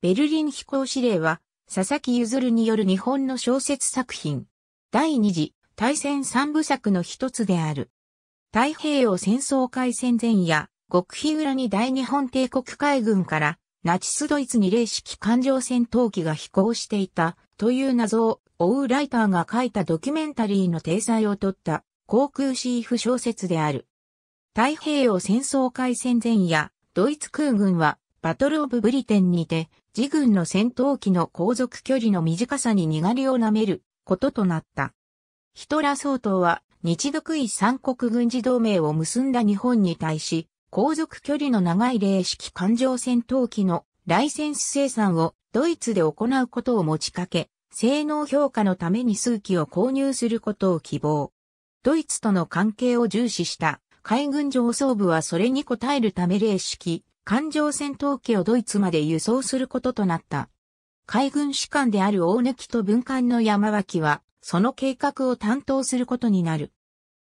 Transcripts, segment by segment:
ベルリン飛行指令は、佐々木譲による日本の小説作品。第二次大戦三部作の一つである。太平洋戦争開戦前夜、極秘裏に大日本帝国海軍からナチスドイツに霊式艦上戦闘機が飛行していたという謎を追うライターが書いたドキュメンタリーの体裁を取った航空シーフ小説である。太平洋戦争開戦前夜、ドイツ空軍はバトルオブブリテンにて自軍の戦闘機の航続距離の短さに苦りを舐めることとなった。ヒトラー総統は日独伊三国軍事同盟を結んだ日本に対し、航続距離の長い零式艦上戦闘機のライセンス生産をドイツで行うことを持ちかけ、性能評価のために数機を購入することを希望。ドイツとの関係を重視した海軍上層部はそれに応えるため零式環状戦闘機をドイツまで輸送することとなった。海軍士官である大貫と文官の山脇は、その計画を担当することになる。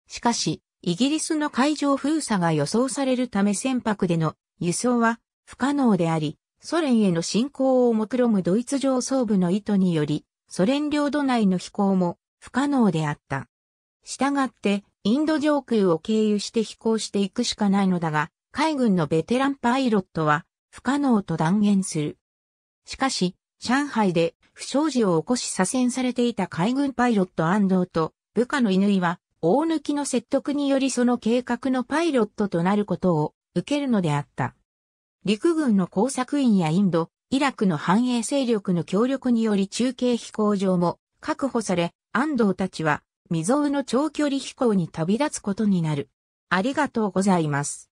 しかし、イギリスの海上封鎖が予想されるため船舶での輸送は不可能であり、ソ連への侵攻を目論むドイツ上層部の意図により、ソ連領土内の飛行も不可能であった。したがって、インド上空を経由して飛行していくしかないのだが、海軍のベテランパイロットは不可能と断言する。しかし、上海で不祥事を起こし左遷されていた海軍パイロット安藤と部下の乾は大貫の説得によりその計画のパイロットとなることを受けるのであった。陸軍の工作員やインド、イラクの繁栄勢力の協力により中継飛行場も確保され、安藤たちは未曾有の長距離飛行に旅立つことになる。ありがとうございます。